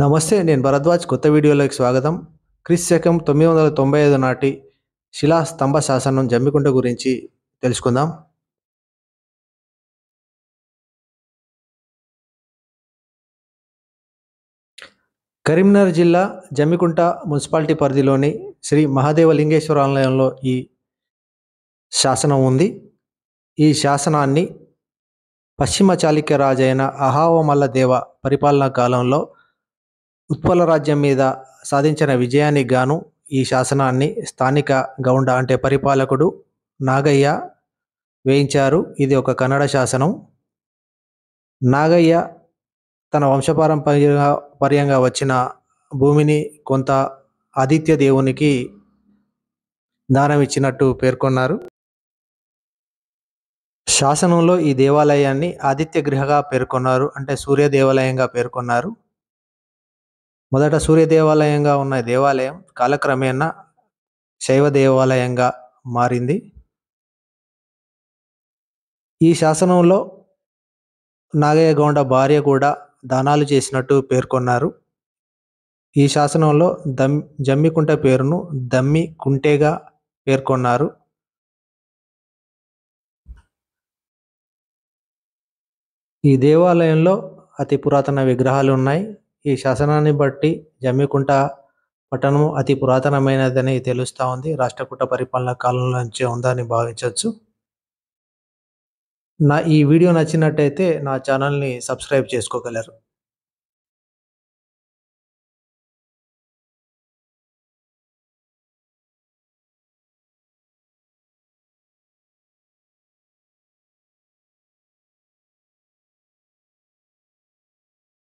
నమస్తే నేను భరద్వాజ్ కొత్త వీడియోలోకి స్వాగతం క్రీస్ శకం తొమ్మిది వందల తొంభై ఐదు నాటి శిలా స్తంభ శాసనం జమ్మికుంట గురించి తెలుసుకుందాం కరీంనగర్ జిల్లా జమ్మికుంట మున్సిపాలిటీ పరిధిలోని శ్రీ మహాదేవ లింగేశ్వర ఆలయంలో ఈ శాసనం ఉంది ఈ శాసనాన్ని పశ్చిమ చాళుక్య రాజైన అహావమల్ల దేవ పరిపాలనా కాలంలో ఉత్పల రాజ్యం మీద సాధించిన విజయానికి గాను ఈ శాసనాన్ని స్థానిక గౌండ అంటే పరిపాలకుడు నాగయ్య వేయించారు ఇది ఒక కన్నడ శాసనం నాగయ్య తన వంశపారంపర్యంగా పర్యంగా వచ్చిన భూమిని కొంత ఆదిత్య దేవునికి దానం ఇచ్చినట్టు పేర్కొన్నారు శాసనంలో ఈ దేవాలయాన్ని ఆదిత్య గృహగా పేర్కొన్నారు అంటే సూర్య దేవాలయంగా పేర్కొన్నారు మొదట సూర్య దేవాలయంగా ఉన్న దేవాలయం కాలక్రమేణా శైవ దేవాలయంగా మారింది ఈ శాసనంలో నాగయ్య గౌండ భార్య కూడా దానాలు చేసినట్టు పేర్కొన్నారు ఈ శాసనంలో దమ్ జమ్మికుంట పేరును దమ్మి కుంటేగా పేర్కొన్నారు ఈ దేవాలయంలో అతి పురాతన విగ్రహాలు ఉన్నాయి ఈ శాసనాన్ని బట్టి జమ్మికుంట పట్టణం అతి పురాతనమైనదని తెలుస్తూ ఉంది రాష్ట్రకూట పరిపాలన కాలం నుంచే ఉందని భావించవచ్చు నా ఈ వీడియో నచ్చినట్టయితే నా ఛానల్ని సబ్స్క్రైబ్ చేసుకోగలరు